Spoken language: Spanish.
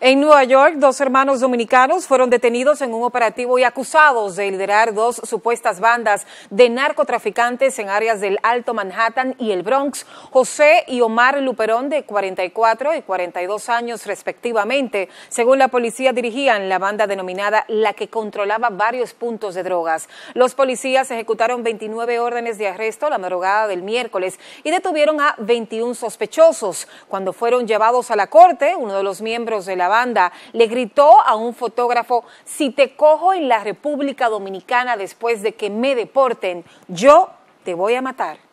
En Nueva York, dos hermanos dominicanos fueron detenidos en un operativo y acusados de liderar dos supuestas bandas de narcotraficantes en áreas del Alto Manhattan y el Bronx. José y Omar Luperón, de 44 y 42 años respectivamente, según la policía dirigían la banda denominada La que controlaba varios puntos de drogas. Los policías ejecutaron 29 órdenes de arresto la madrugada del miércoles y detuvieron a 21 sospechosos. Cuando fueron llevados a la corte, uno de los miembros de la banda, le gritó a un fotógrafo, si te cojo en la República Dominicana después de que me deporten, yo te voy a matar.